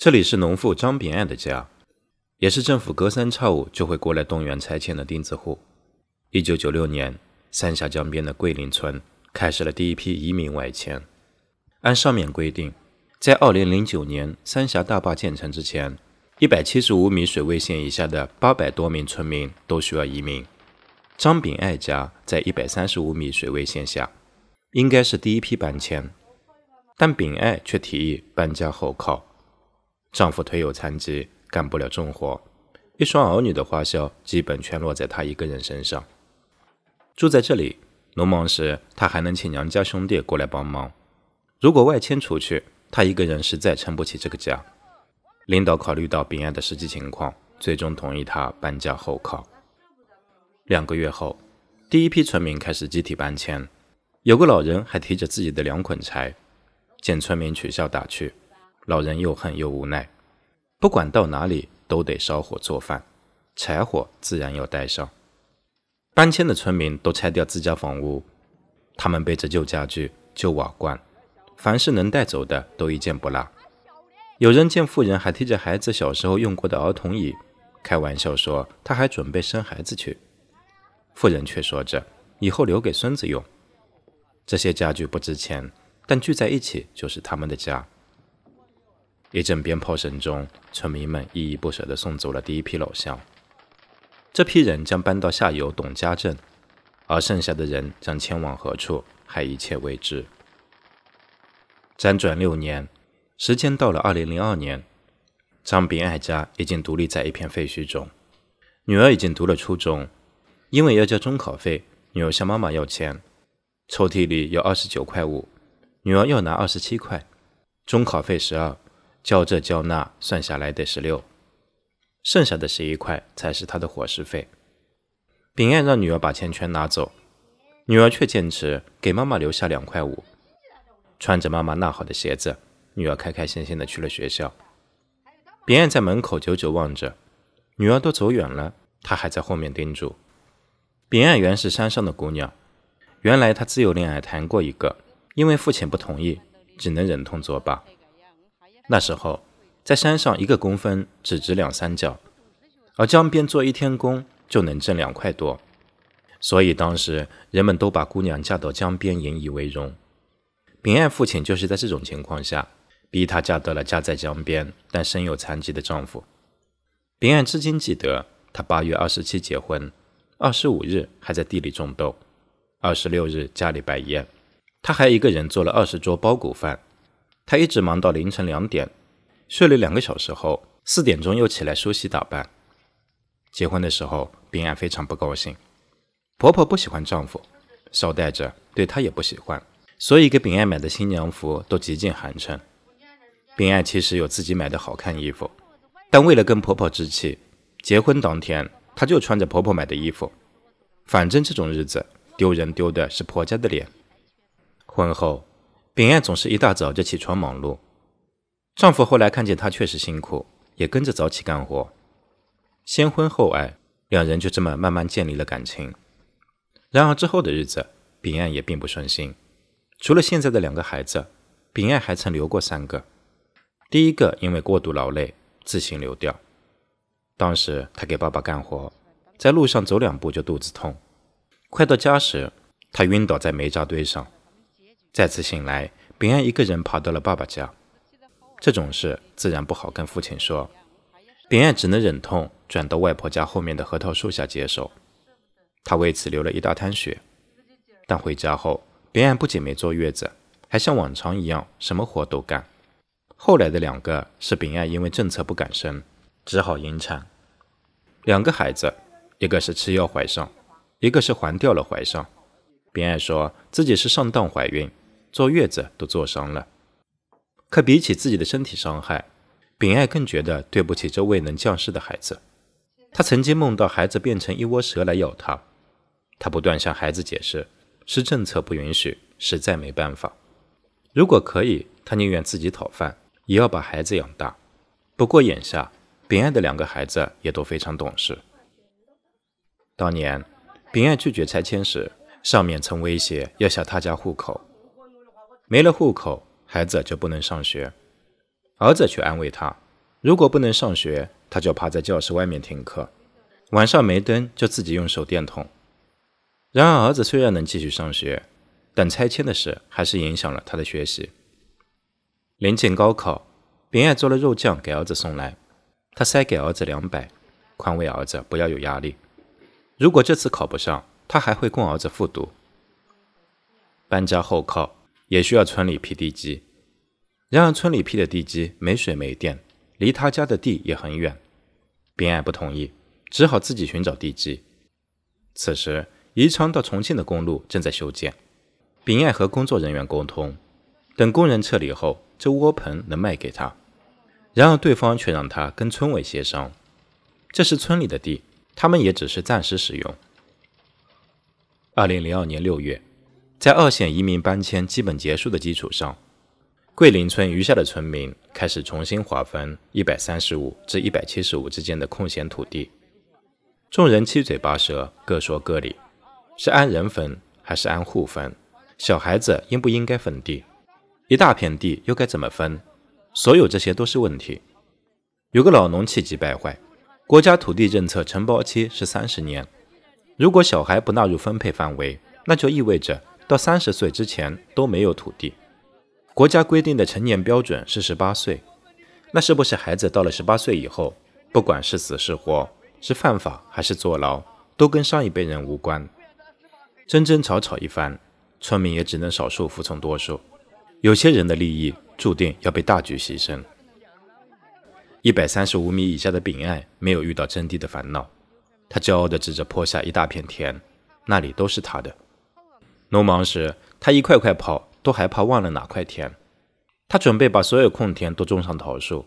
这里是农妇张炳爱的家，也是政府隔三差五就会过来动员拆迁的钉子户。一九九六年，三峡江边的桂林村开始了第一批移民外迁。按上面规定，在二零零九年三峡大坝建成之前，一百七十五米水位线以下的八百多名村民都需要移民。张炳爱家在一百三十五米水位线下，应该是第一批搬迁，但炳爱却提议搬家后靠。丈夫腿有残疾，干不了重活，一双儿女的花销基本全落在她一个人身上。住在这里，农忙时她还能请娘家兄弟过来帮忙；如果外迁出去，她一个人实在撑不起这个家。领导考虑到冰安的实际情况，最终同意她搬家后靠。两个月后，第一批村民开始集体搬迁。有个老人还提着自己的两捆柴，见村民取笑打趣。老人又恨又无奈，不管到哪里都得烧火做饭，柴火自然要带上。搬迁的村民都拆掉自家房屋，他们背着旧家具、旧瓦罐，凡是能带走的都一件不落。有人见妇人还提着孩子小时候用过的儿童椅，开玩笑说他还准备生孩子去。妇人却说着：“以后留给孙子用。这些家具不值钱，但聚在一起就是他们的家。”一阵鞭炮声中，村民们依依不舍地送走了第一批老乡。这批人将搬到下游董家镇，而剩下的人将迁往何处，还一切未知。辗转六年，时间到了二零零二年，张炳爱家已经独立在一片废墟中，女儿已经读了初中。因为要交中考费，女儿向妈妈要钱，抽屉里有二十九块五，女儿要拿二十七块，中考费十二。交这交那，算下来得十六，剩下的十一块才是他的伙食费。秉爱让女儿把钱全拿走，女儿却坚持给妈妈留下两块五。穿着妈妈纳好的鞋子，女儿开开心心的去了学校。秉爱在门口久久望着，女儿都走远了，她还在后面叮嘱。秉爱原是山上的姑娘，原来她自幼恋爱，谈过一个，因为父亲不同意，只能忍痛作罢。那时候，在山上一个工分只值两三角，而江边做一天工就能挣两块多，所以当时人们都把姑娘嫁到江边引以为荣。秉爱父亲就是在这种情况下，逼她嫁到了家在江边但身有残疾的丈夫。秉爱至今记得，她八月二十七结婚，二十五日还在地里种豆，二十六日家里摆宴，她还一个人做了二十桌包谷饭。她一直忙到凌晨两点，睡了两个小时后，四点钟又起来梳洗打扮。结婚的时候，秉爱非常不高兴，婆婆不喜欢丈夫，捎带着对她也不喜欢，所以给秉爱买的新娘服都极尽寒碜。秉爱其实有自己买的好看衣服，但为了跟婆婆置气，结婚当天她就穿着婆婆买的衣服。反正这种日子丢人丢的是婆家的脸。婚后。秉爱总是一大早就起床忙碌，丈夫后来看见她确实辛苦，也跟着早起干活。先婚后爱，两人就这么慢慢建立了感情。然而之后的日子，秉爱也并不顺心。除了现在的两个孩子，秉爱还曾流过三个。第一个因为过度劳累自行流掉，当时她给爸爸干活，在路上走两步就肚子痛，快到家时她晕倒在煤渣堆上。再次醒来，秉爱一个人跑到了爸爸家。这种事自然不好跟父亲说，秉爱只能忍痛转到外婆家后面的核桃树下接受。他为此流了一大滩血。但回家后，秉安不仅没坐月子，还像往常一样什么活都干。后来的两个是秉爱因为政策不敢生，只好引产。两个孩子，一个是吃药怀上，一个是还掉了怀上。秉爱说自己是上当怀孕。坐月子都坐伤了，可比起自己的身体伤害，秉爱更觉得对不起这未能降世的孩子。他曾经梦到孩子变成一窝蛇来咬他，他不断向孩子解释是政策不允许，实在没办法。如果可以，他宁愿自己讨饭也要把孩子养大。不过眼下，秉爱的两个孩子也都非常懂事。当年秉爱拒绝拆迁时，上面曾威胁要下他家户口。没了户口，孩子就不能上学。儿子却安慰他：“如果不能上学，他就趴在教室外面听课，晚上没灯就自己用手电筒。”然而，儿子虽然能继续上学，但拆迁的事还是影响了他的学习。临近高考，秉爱做了肉酱给儿子送来，他塞给儿子两百，宽慰儿子不要有压力。如果这次考不上，他还会供儿子复读。搬家后靠。也需要村里批地基，然而村里批的地基没水没电，离他家的地也很远。秉爱不同意，只好自己寻找地基。此时，宜昌到重庆的公路正在修建，秉爱和工作人员沟通，等工人撤离后，这窝棚能卖给他。然而对方却让他跟村委协商，这是村里的地，他们也只是暂时使用。二零零二年六月。在二线移民搬迁基本结束的基础上，桂林村余下的村民开始重新划分一百三十五至一百七十五之间的空闲土地。众人七嘴八舌，各说各理：是按人分还是按户分？小孩子应不应该分地？一大片地又该怎么分？所有这些都是问题。有个老农气急败坏：国家土地政策承包期是三十年，如果小孩不纳入分配范围，那就意味着。到三十岁之前都没有土地，国家规定的成年标准是十八岁，那是不是孩子到了十八岁以后，不管是死是活，是犯法还是坐牢，都跟上一辈人无关？争争吵吵一番，村民也只能少数服从多数，有些人的利益注定要被大局牺牲。一百三十五米以下的丙爱没有遇到征地的烦恼，他骄傲地指着坡下一大片田，那里都是他的。农忙时，他一块块刨，都害怕忘了哪块田。他准备把所有空田都种上桃树。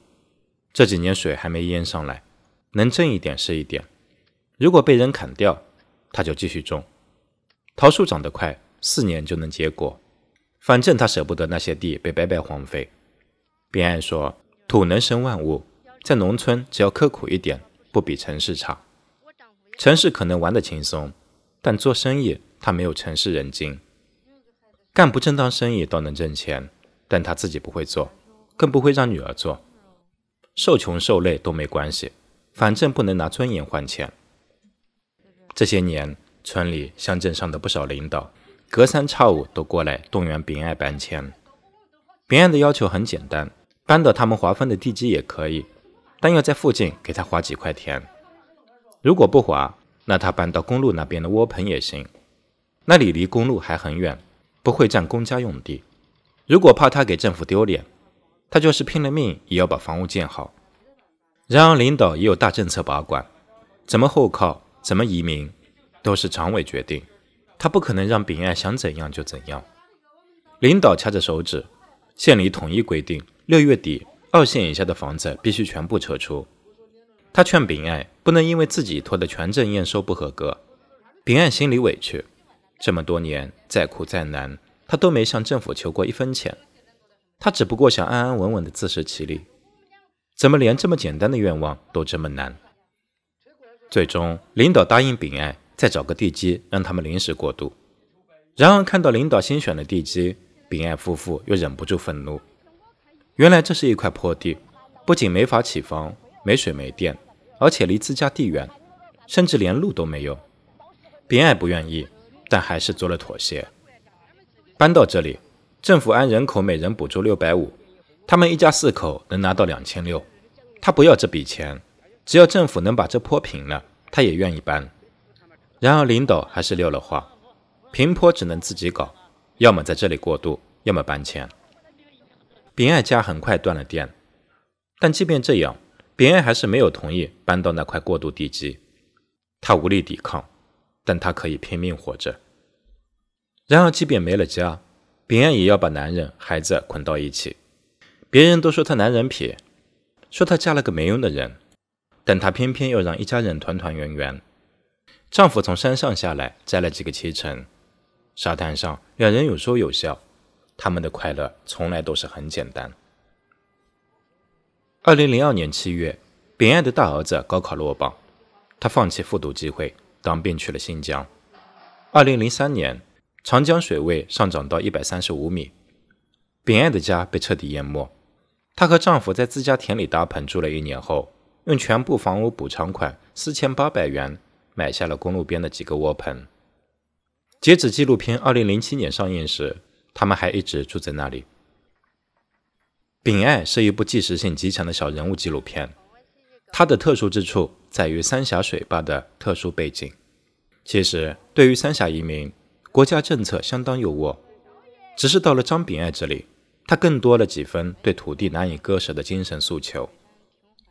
这几年水还没淹上来，能挣一点是一点。如果被人砍掉，他就继续种。桃树长得快，四年就能结果。反正他舍不得那些地被白白荒废。边爱说：“土能生万物，在农村只要刻苦一点，不比城市差。城市可能玩得轻松。”但做生意，他没有城市人精，干不正当生意都能挣钱，但他自己不会做，更不会让女儿做，受穷受累都没关系，反正不能拿尊严换钱。这些年，村里、乡镇上的不少领导，隔三差五都过来动员丙爱搬迁。丙爱的要求很简单，搬到他们划分的地基也可以，但要在附近给他划几块田，如果不划。那他搬到公路那边的窝棚也行，那里离公路还很远，不会占公家用地。如果怕他给政府丢脸，他就是拼了命也要把房屋建好。然而领导也有大政策把关，怎么后靠、怎么移民，都是常委决定，他不可能让丙爱想怎样就怎样。领导掐着手指，县里统一规定，六月底二线以下的房子必须全部撤出。他劝丙爱不能因为自己拖的全证验收不合格。丙爱心里委屈，这么多年再苦再难，他都没向政府求过一分钱。他只不过想安安稳稳的自食其力，怎么连这么简单的愿望都这么难？最终，领导答应丙爱再找个地基让他们临时过渡。然而，看到领导新选的地基，丙爱夫妇又忍不住愤怒。原来，这是一块破地，不仅没法起房。没水没电，而且离自家地远，甚至连路都没有。丙爱不愿意，但还是做了妥协，搬到这里，政府按人口每人补助六百五，他们一家四口能拿到两千六。他不要这笔钱，只要政府能把这坡平了，他也愿意搬。然而领导还是撂了话：平坡只能自己搞，要么在这里过渡，要么搬迁。丙爱家很快断了电，但即便这样。丙安还是没有同意搬到那块过渡地基，他无力抵抗，但他可以拼命活着。然而，即便没了家，丙安也要把男人、孩子捆到一起。别人都说她男人撇，说她嫁了个没用的人，但她偏偏要让一家人团团圆圆。丈夫从山上下来，摘了几个脐橙，沙滩上两人有说有笑，他们的快乐从来都是很简单。二零零二年七月，秉爱的大儿子高考落榜，他放弃复读机会，当兵去了新疆。二零零三年，长江水位上涨到一百三十五米，秉爱的家被彻底淹没。她和丈夫在自家田里搭棚住了一年后，用全部房屋补偿款四千八百元买下了公路边的几个窝棚。截止纪录片二零零七年上映时，他们还一直住在那里。《丙爱》是一部纪实性极强的小人物纪录片，它的特殊之处在于三峡水坝的特殊背景。其实，对于三峡移民，国家政策相当优渥，只是到了张炳爱这里，他更多了几分对土地难以割舍的精神诉求。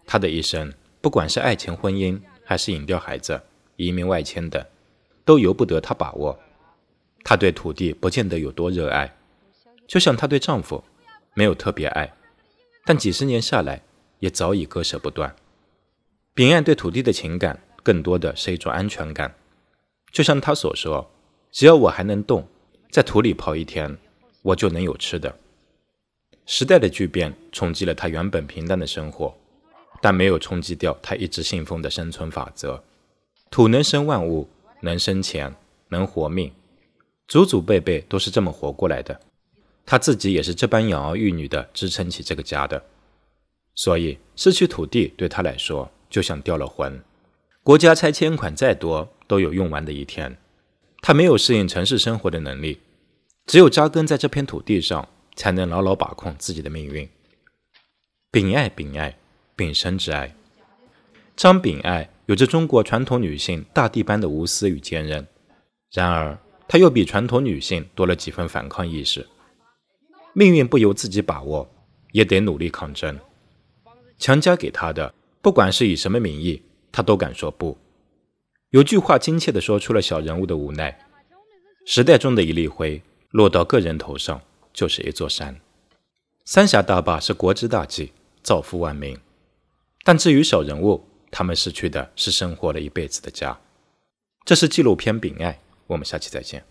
他的一生，不管是爱情、婚姻，还是引掉孩子、移民外迁等，都由不得他把握。他对土地不见得有多热爱，就像他对丈夫，没有特别爱。但几十年下来，也早已割舍不断。丙岸对土地的情感，更多的是一种安全感。就像他所说：“只要我还能动，在土里刨一天，我就能有吃的。”时代的巨变冲击了他原本平淡的生活，但没有冲击掉他一直信奉的生存法则：土能生万物，能生钱，能活命。祖祖辈辈都是这么活过来的。他自己也是这般养儿育女的，支撑起这个家的，所以失去土地对他来说就像掉了魂。国家拆迁款再多，都有用完的一天。他没有适应城市生活的能力，只有扎根在这片土地上，才能牢牢把控自己的命运。秉爱秉爱秉生之爱，张秉爱有着中国传统女性大地般的无私与坚韧，然而她又比传统女性多了几分反抗意识。命运不由自己把握，也得努力抗争。强加给他的，不管是以什么名义，他都敢说不。有句话亲切地说出了小人物的无奈：时代中的一粒灰，落到个人头上就是一座山。三峡大坝是国之大计，造福万民。但至于小人物，他们失去的是生活了一辈子的家。这是纪录片《秉爱》，我们下期再见。